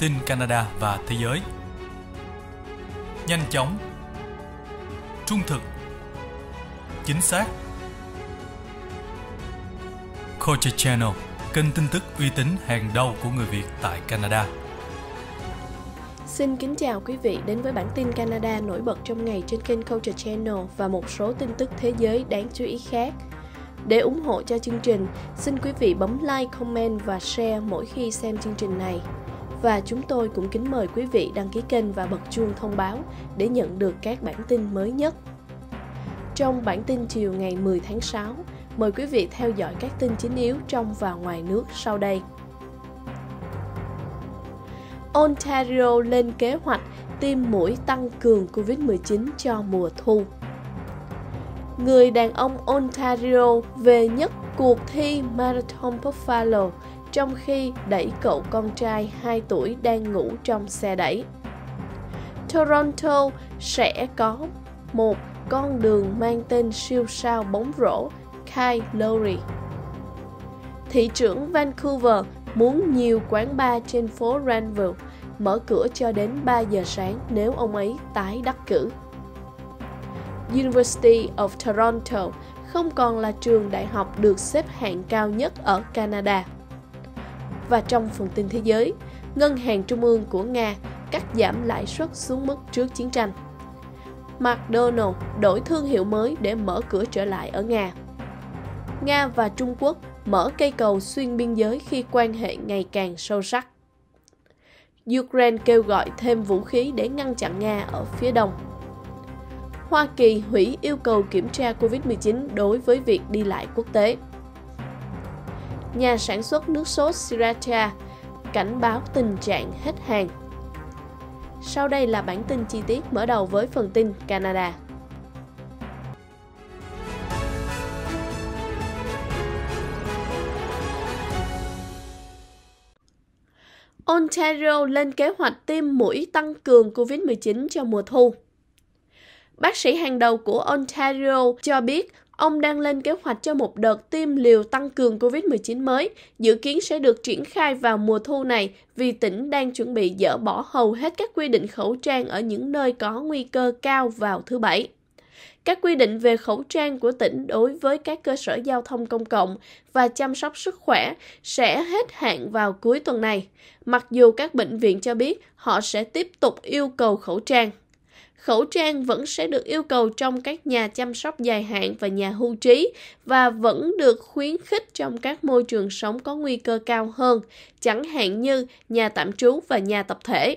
tin Canada và thế giới. Nhanh chóng, trung thực, chính xác. Culture Channel, kênh tin tức uy tín hàng đầu của người Việt tại Canada. Xin kính chào quý vị đến với bản tin Canada nổi bật trong ngày trên kênh Culture Channel và một số tin tức thế giới đáng chú ý khác. Để ủng hộ cho chương trình, xin quý vị bấm like, comment và share mỗi khi xem chương trình này. Và chúng tôi cũng kính mời quý vị đăng ký kênh và bật chuông thông báo để nhận được các bản tin mới nhất. Trong bản tin chiều ngày 10 tháng 6, mời quý vị theo dõi các tin chính yếu trong và ngoài nước sau đây. Ontario lên kế hoạch tiêm mũi tăng cường COVID-19 cho mùa thu. Người đàn ông Ontario về nhất cuộc thi Marathon Buffalo trong khi đẩy cậu con trai 2 tuổi đang ngủ trong xe đẩy. Toronto sẽ có một con đường mang tên siêu sao bóng rổ Kyle Lowry. Thị trưởng Vancouver muốn nhiều quán bar trên phố Ranville mở cửa cho đến 3 giờ sáng nếu ông ấy tái đắc cử. University of Toronto không còn là trường đại học được xếp hạng cao nhất ở Canada. Và trong phần tin thế giới, Ngân hàng Trung ương của Nga cắt giảm lãi suất xuống mức trước chiến tranh. McDonald đổi thương hiệu mới để mở cửa trở lại ở Nga. Nga và Trung Quốc mở cây cầu xuyên biên giới khi quan hệ ngày càng sâu sắc. Ukraine kêu gọi thêm vũ khí để ngăn chặn Nga ở phía đông. Hoa Kỳ hủy yêu cầu kiểm tra COVID-19 đối với việc đi lại quốc tế nhà sản xuất nước sốt Sriracha cảnh báo tình trạng hết hàng. Sau đây là bản tin chi tiết mở đầu với phần tin Canada. Ontario lên kế hoạch tiêm mũi tăng cường COVID-19 cho mùa thu. Bác sĩ hàng đầu của Ontario cho biết ông đang lên kế hoạch cho một đợt tiêm liều tăng cường COVID-19 mới, dự kiến sẽ được triển khai vào mùa thu này vì tỉnh đang chuẩn bị dỡ bỏ hầu hết các quy định khẩu trang ở những nơi có nguy cơ cao vào thứ Bảy các quy định về khẩu trang của tỉnh đối với các cơ sở giao thông công cộng và chăm sóc sức khỏe sẽ hết hạn vào cuối tuần này, mặc dù các bệnh viện cho biết họ sẽ tiếp tục yêu cầu khẩu trang khẩu trang vẫn sẽ được yêu cầu trong các nhà chăm sóc dài hạn và nhà hưu trí và vẫn được khuyến khích trong các môi trường sống có nguy cơ cao hơn, chẳng hạn như nhà tạm trú và nhà tập thể.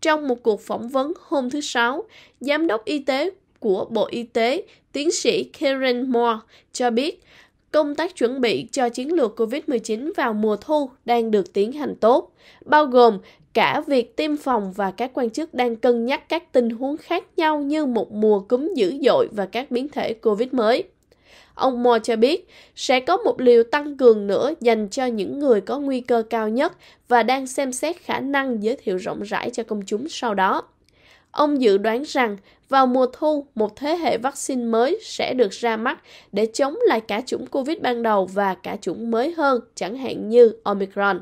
Trong một cuộc phỏng vấn hôm thứ Sáu, Giám đốc Y tế của Bộ Y tế, tiến sĩ Karen Moore cho biết công tác chuẩn bị cho chiến lược COVID-19 vào mùa thu đang được tiến hành tốt, bao gồm cả việc tiêm phòng và các quan chức đang cân nhắc các tình huống khác nhau như một mùa cúm dữ dội và các biến thể COVID mới. Ông Moore cho biết sẽ có một liều tăng cường nữa dành cho những người có nguy cơ cao nhất và đang xem xét khả năng giới thiệu rộng rãi cho công chúng sau đó. Ông dự đoán rằng vào mùa thu, một thế hệ vaccine mới sẽ được ra mắt để chống lại cả chủng COVID ban đầu và cả chủng mới hơn, chẳng hạn như Omicron.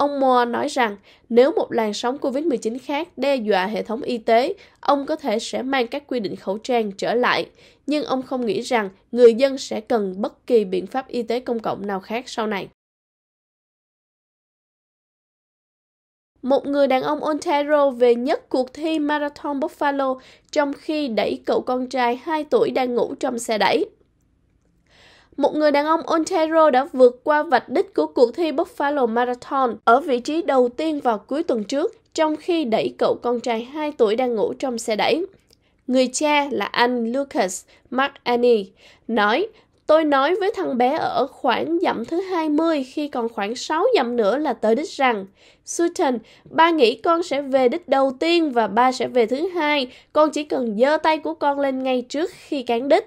Ông Moore nói rằng nếu một làn sóng COVID-19 khác đe dọa hệ thống y tế, ông có thể sẽ mang các quy định khẩu trang trở lại, nhưng ông không nghĩ rằng người dân sẽ cần bất kỳ biện pháp y tế công cộng nào khác sau này. Một người đàn ông Ontario về nhất cuộc thi Marathon Buffalo trong khi đẩy cậu con trai 2 tuổi đang ngủ trong xe đẩy một người đàn ông Ontario đã vượt qua vạch đích của cuộc thi Buffalo Marathon ở vị trí đầu tiên vào cuối tuần trước, trong khi đẩy cậu con trai 2 tuổi đang ngủ trong xe đẩy. Người cha là anh Lucas McAnnie nói, Tôi nói với thằng bé ở khoảng dặm thứ 20 khi còn khoảng 6 dặm nữa là tới đích rằng Sutton, ba nghĩ con sẽ về đích đầu tiên và ba sẽ về thứ hai. Con chỉ cần giơ tay của con lên ngay trước khi cán đích.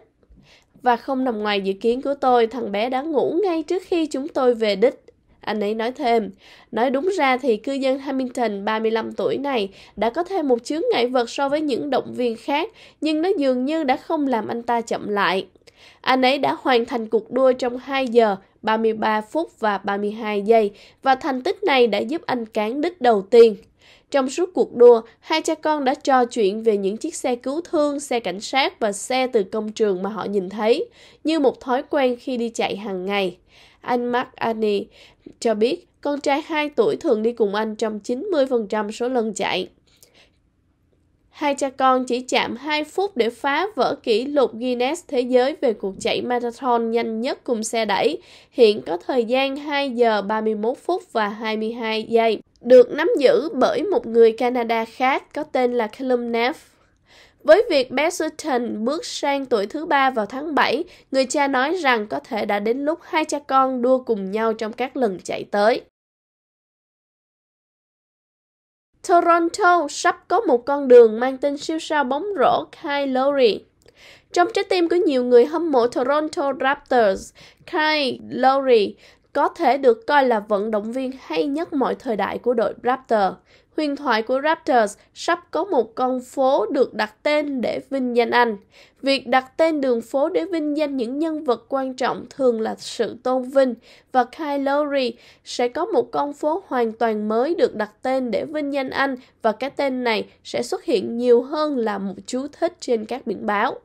Và không nằm ngoài dự kiến của tôi, thằng bé đã ngủ ngay trước khi chúng tôi về đích. Anh ấy nói thêm, nói đúng ra thì cư dân Hamilton 35 tuổi này đã có thêm một chướng ngại vật so với những động viên khác, nhưng nó dường như đã không làm anh ta chậm lại. Anh ấy đã hoàn thành cuộc đua trong 2 giờ, 33 phút và 32 giây và thành tích này đã giúp anh cán đích đầu tiên. Trong suốt cuộc đua, hai cha con đã trò chuyện về những chiếc xe cứu thương, xe cảnh sát và xe từ công trường mà họ nhìn thấy, như một thói quen khi đi chạy hàng ngày. Anh Mark Annie cho biết con trai 2 tuổi thường đi cùng anh trong 90% số lần chạy. Hai cha con chỉ chạm 2 phút để phá vỡ kỷ lục Guinness Thế giới về cuộc chạy marathon nhanh nhất cùng xe đẩy. Hiện có thời gian 2 giờ 31 phút và 22 giây được nắm giữ bởi một người Canada khác có tên là Callum Neff. Với việc bé Sutton bước sang tuổi thứ ba vào tháng 7, người cha nói rằng có thể đã đến lúc hai cha con đua cùng nhau trong các lần chạy tới. Toronto sắp có một con đường mang tên siêu sao bóng rổ Kyle Lowry. Trong trái tim của nhiều người hâm mộ Toronto Raptors, Kyle Lowry có thể được coi là vận động viên hay nhất mọi thời đại của đội Raptor. Huyền thoại của Raptors sắp có một con phố được đặt tên để vinh danh anh. Việc đặt tên đường phố để vinh danh những nhân vật quan trọng thường là sự tôn vinh và Kyle Lowry sẽ có một con phố hoàn toàn mới được đặt tên để vinh danh anh và cái tên này sẽ xuất hiện nhiều hơn là một chú thích trên các biển báo.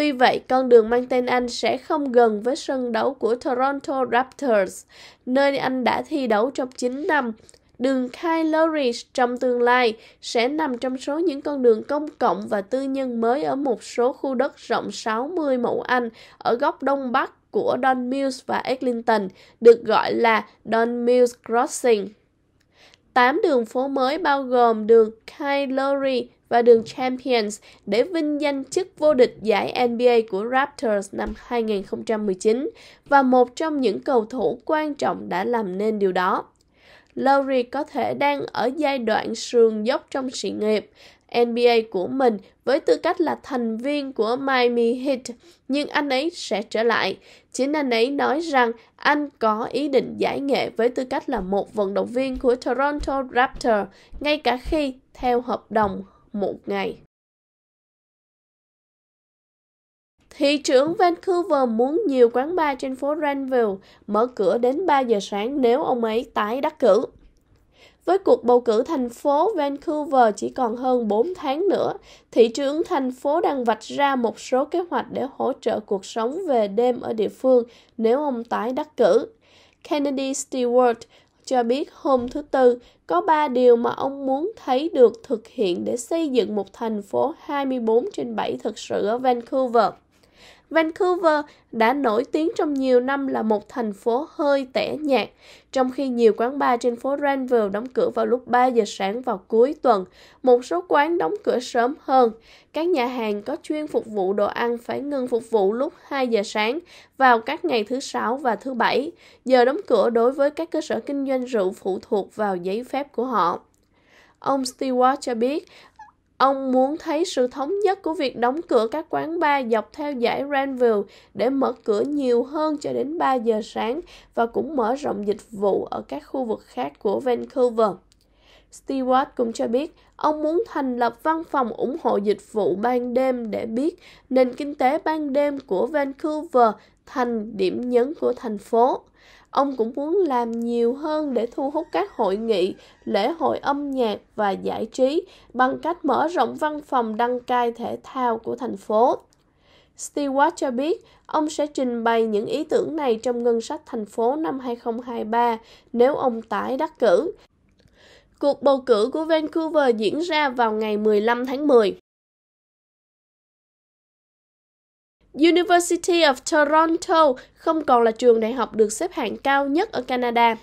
Tuy vậy, con đường mang tên anh sẽ không gần với sân đấu của Toronto Raptors, nơi anh đã thi đấu trong 9 năm. Đường Kyle Lowry trong tương lai sẽ nằm trong số những con đường công cộng và tư nhân mới ở một số khu đất rộng 60 mẫu Anh ở góc Đông Bắc của Don Mills và Eglinton, được gọi là Don Mills Crossing. 8 đường phố mới bao gồm đường Kylori và đường Champions để vinh danh chức vô địch giải NBA của Raptors năm 2019 và một trong những cầu thủ quan trọng đã làm nên điều đó. Lowry có thể đang ở giai đoạn sườn dốc trong sự nghiệp NBA của mình với tư cách là thành viên của Miami Heat, nhưng anh ấy sẽ trở lại. Chính anh ấy nói rằng anh có ý định giải nghệ với tư cách là một vận động viên của Toronto Raptors, ngay cả khi theo hợp đồng một ngày. Thị trưởng Vancouver muốn nhiều quán bar trên phố Granville mở cửa đến 3 giờ sáng nếu ông ấy tái đắc cử. Với cuộc bầu cử thành phố Vancouver chỉ còn hơn 4 tháng nữa, thị trưởng thành phố đang vạch ra một số kế hoạch để hỗ trợ cuộc sống về đêm ở địa phương nếu ông tái đắc cử. Kennedy Stewart cho biết hôm thứ Tư có ba điều mà ông muốn thấy được thực hiện để xây dựng một thành phố 24 trên 7 thực sự ở Vancouver. Vancouver đã nổi tiếng trong nhiều năm là một thành phố hơi tẻ nhạt, trong khi nhiều quán bar trên phố Granville đóng cửa vào lúc 3 giờ sáng vào cuối tuần, một số quán đóng cửa sớm hơn. Các nhà hàng có chuyên phục vụ đồ ăn phải ngừng phục vụ lúc 2 giờ sáng vào các ngày thứ sáu và thứ bảy, giờ đóng cửa đối với các cơ sở kinh doanh rượu phụ thuộc vào giấy phép của họ. Ông Stewart cho biết Ông muốn thấy sự thống nhất của việc đóng cửa các quán bar dọc theo dãy Granville để mở cửa nhiều hơn cho đến 3 giờ sáng và cũng mở rộng dịch vụ ở các khu vực khác của Vancouver. Stewart cũng cho biết ông muốn thành lập văn phòng ủng hộ dịch vụ ban đêm để biết nền kinh tế ban đêm của Vancouver thành điểm nhấn của thành phố. Ông cũng muốn làm nhiều hơn để thu hút các hội nghị, lễ hội âm nhạc và giải trí bằng cách mở rộng văn phòng đăng cai thể thao của thành phố. Stewart cho biết ông sẽ trình bày những ý tưởng này trong ngân sách thành phố năm 2023 nếu ông tái đắc cử. Cuộc bầu cử của Vancouver diễn ra vào ngày 15 tháng 10. University of Toronto không còn là trường đại học được xếp hạng cao nhất ở Canada.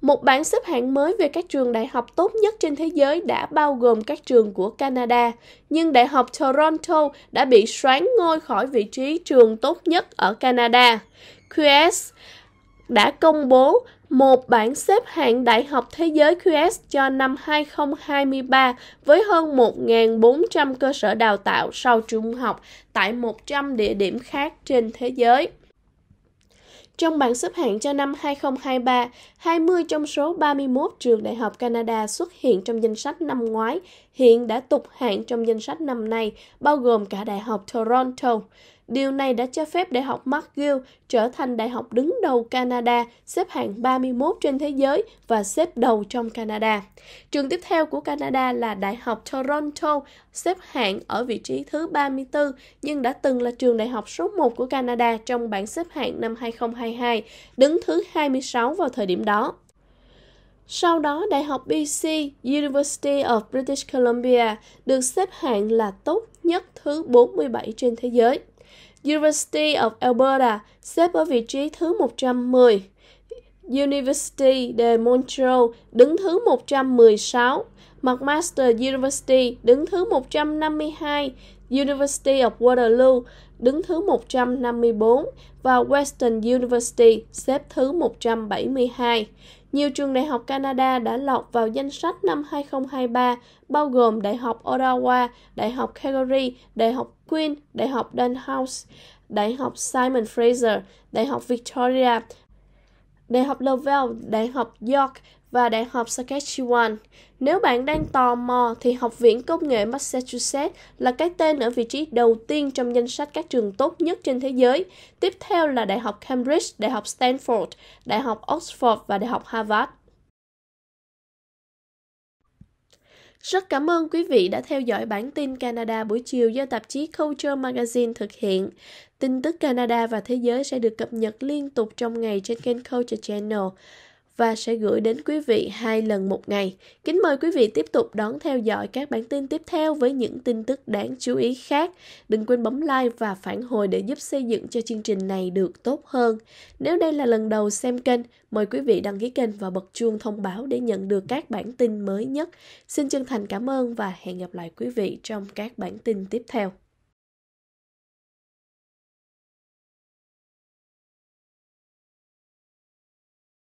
Một bảng xếp hạng mới về các trường đại học tốt nhất trên thế giới đã bao gồm các trường của Canada, nhưng Đại học Toronto đã bị xoáng ngôi khỏi vị trí trường tốt nhất ở Canada. QS đã công bố một bảng xếp hạng Đại học Thế giới QS cho năm 2023 với hơn 1.400 cơ sở đào tạo sau trung học tại 100 địa điểm khác trên thế giới. Trong bảng xếp hạng cho năm 2023, 20 trong số 31 trường đại học Canada xuất hiện trong danh sách năm ngoái, hiện đã tục hạng trong danh sách năm nay, bao gồm cả Đại học Toronto. Điều này đã cho phép Đại học McGill trở thành đại học đứng đầu Canada, xếp hạng 31 trên thế giới và xếp đầu trong Canada. Trường tiếp theo của Canada là Đại học Toronto, xếp hạng ở vị trí thứ 34 nhưng đã từng là trường đại học số 1 của Canada trong bảng xếp hạng năm 2022, đứng thứ 26 vào thời điểm đó. Sau đó, Đại học BC University of British Columbia được xếp hạng là tốt nhất thứ 47 trên thế giới. University of Alberta xếp ở vị trí thứ 110. University de Montreal đứng thứ 116. McMaster University đứng thứ 152. University of Waterloo đứng thứ 154 và Western University xếp thứ 172. Nhiều trường đại học Canada đã lọt vào danh sách năm 2023, bao gồm Đại học Ottawa, Đại học Calgary, Đại học Queen, Đại học Danhouse, Đại học Simon Fraser, Đại học Victoria, Đại học Laval, Đại học York và Đại học Saskatchewan. Nếu bạn đang tò mò thì Học viện Công nghệ Massachusetts là cái tên ở vị trí đầu tiên trong danh sách các trường tốt nhất trên thế giới. Tiếp theo là Đại học Cambridge, Đại học Stanford, Đại học Oxford và Đại học Harvard. Rất cảm ơn quý vị đã theo dõi bản tin Canada buổi chiều do tạp chí Culture Magazine thực hiện. Tin tức Canada và thế giới sẽ được cập nhật liên tục trong ngày trên kênh Culture Channel và sẽ gửi đến quý vị hai lần một ngày. Kính mời quý vị tiếp tục đón theo dõi các bản tin tiếp theo với những tin tức đáng chú ý khác. Đừng quên bấm like và phản hồi để giúp xây dựng cho chương trình này được tốt hơn. Nếu đây là lần đầu xem kênh, mời quý vị đăng ký kênh và bật chuông thông báo để nhận được các bản tin mới nhất. Xin chân thành cảm ơn và hẹn gặp lại quý vị trong các bản tin tiếp theo.